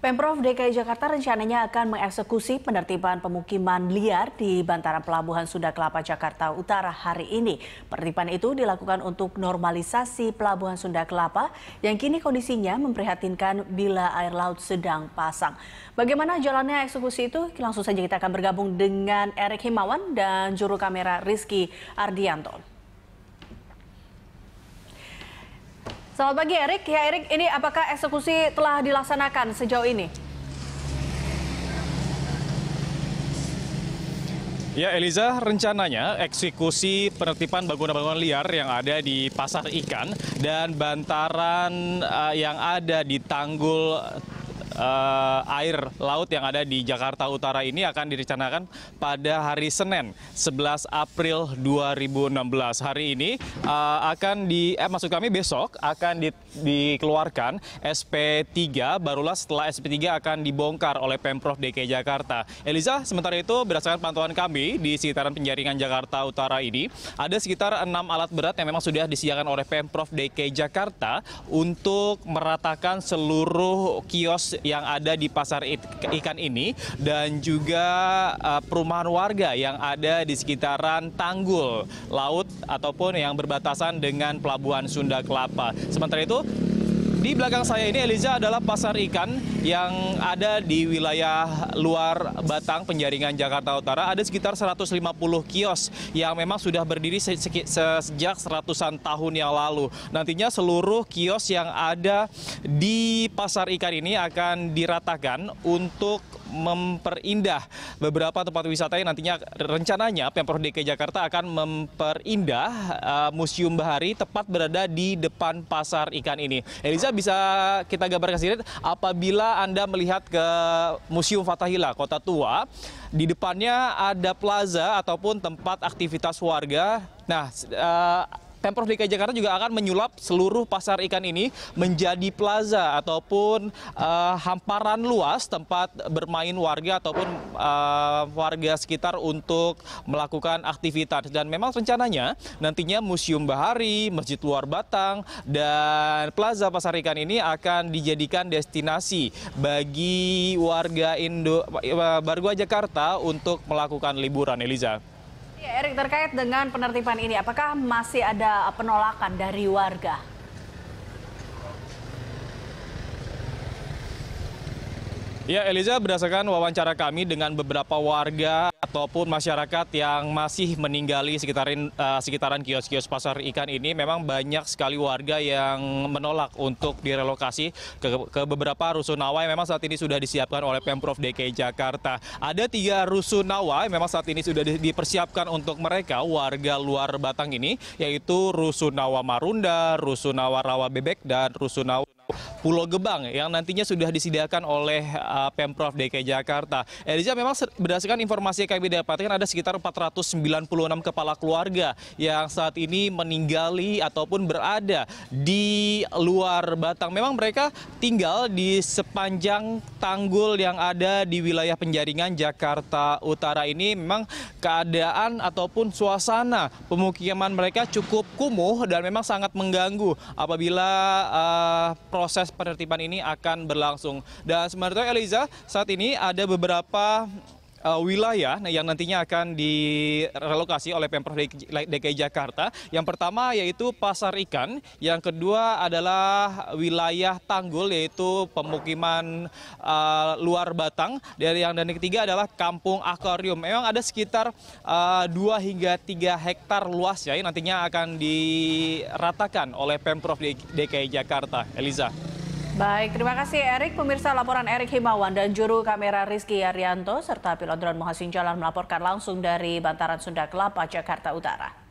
Pemprov DKI Jakarta rencananya akan mengeksekusi penertiban pemukiman liar di bantaran pelabuhan Sunda Kelapa Jakarta Utara hari ini. Penertiban itu dilakukan untuk normalisasi pelabuhan Sunda Kelapa yang kini kondisinya memprihatinkan bila air laut sedang pasang. Bagaimana jalannya eksekusi itu? Langsung saja kita akan bergabung dengan Erik Himawan dan juru kamera Rizky Ardianto. Selamat pagi Erik. Ya Erik, ini apakah eksekusi telah dilaksanakan sejauh ini? Ya Eliza, rencananya eksekusi penertiban bangunan-bangunan liar yang ada di Pasar Ikan dan bantaran uh, yang ada di Tanggul uh, air laut yang ada di Jakarta Utara ini akan direncanakan pada hari Senin 11 April 2016. Hari ini uh, akan di eh maksud kami besok akan di, dikeluarkan SP3 barulah setelah SP3 akan dibongkar oleh Pemprov DKI Jakarta. Eliza, sementara itu berdasarkan pantauan kami di sekitaran penjaringan Jakarta Utara ini ada sekitar enam alat berat yang memang sudah disediakan oleh Pemprov DKI Jakarta untuk meratakan seluruh kios yang ada di pasar ikan ini dan juga eh, perumahan warga yang ada di sekitaran tanggul laut ataupun yang berbatasan dengan pelabuhan Sunda Kelapa. Sementara itu di belakang saya ini Eliza adalah pasar ikan yang ada di wilayah luar Batang, penjaringan Jakarta Utara. Ada sekitar 150 kios yang memang sudah berdiri se sejak seratusan tahun yang lalu. Nantinya seluruh kios yang ada di pasar ikan ini akan diratakan untuk memperindah beberapa tempat wisata yang nantinya rencananya Pemprov DKI Jakarta akan memperindah uh, Museum Bahari tepat berada di depan pasar ikan ini. Eliza bisa kita gambarkan sedikit apabila Anda melihat ke Museum Fatahila Kota Tua, di depannya ada plaza ataupun tempat aktivitas warga. Nah, uh, Pemprov DKI Jakarta juga akan menyulap seluruh pasar ikan ini menjadi plaza ataupun uh, hamparan luas tempat bermain warga ataupun uh, warga sekitar untuk melakukan aktivitas. Dan memang rencananya nantinya Museum Bahari, Masjid Luar Batang, dan Plaza Pasar Ikan ini akan dijadikan destinasi bagi warga Indo warga eh, Jakarta untuk melakukan liburan, Eliza. Ya, Erik terkait dengan penertiban ini, apakah masih ada penolakan dari warga? Ya Eliza, berdasarkan wawancara kami dengan beberapa warga ataupun masyarakat yang masih meninggali sekitarin, uh, sekitaran kios-kios pasar ikan ini, memang banyak sekali warga yang menolak untuk direlokasi ke, ke beberapa rusunawa yang memang saat ini sudah disiapkan oleh Pemprov DKI Jakarta. Ada tiga rusunawa yang memang saat ini sudah dipersiapkan untuk mereka, warga luar Batang ini, yaitu Rusunawa Marunda, Rusunawa Rawa Bebek, dan Rusunawa Pulau Gebang yang nantinya sudah disediakan oleh uh, Pemprov DKI Jakarta. Eliza memang berdasarkan informasi yang kami dapatkan ada sekitar 496 kepala keluarga yang saat ini meninggali ataupun berada di luar Batang. Memang mereka tinggal di sepanjang tanggul yang ada di wilayah penjaringan Jakarta Utara ini memang keadaan ataupun suasana pemukiman mereka cukup kumuh dan memang sangat mengganggu apabila uh, proses proses penertiban ini akan berlangsung. Dan sebenarnya Eliza, saat ini ada beberapa uh, wilayah yang nantinya akan direlokasi oleh Pemprov DKI Jakarta. Yang pertama yaitu Pasar Ikan, yang kedua adalah wilayah Tanggul yaitu pemukiman uh, luar Batang, dan yang dan ketiga adalah Kampung Akuarium. Memang ada sekitar uh, eh, 2 hingga 3 hektar luas ya yang nantinya akan diratakan oleh Pemprov DKI Jakarta. Eliza. Baik, terima kasih Erik. Pemirsa laporan Erik Himawan dan juru kamera Rizky Arianto serta pilot drone Mohasin Jalan melaporkan langsung dari Bantaran Sunda Kelapa, Jakarta Utara.